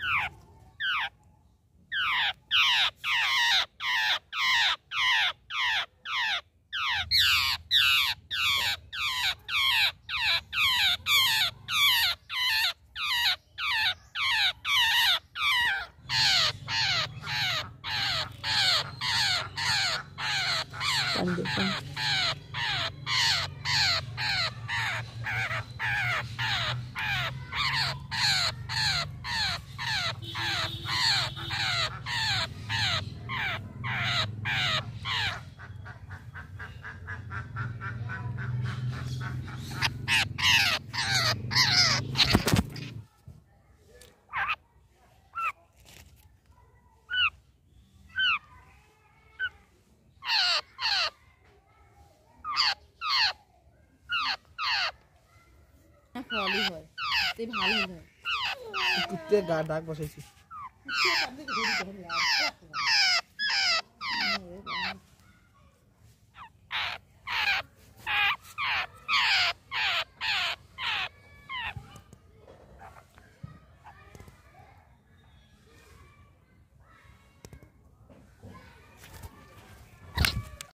感じですね。হ্যাঁ, ফলই হয় তুই ভালো হয় কুত্তে গা ডাক বসাইছি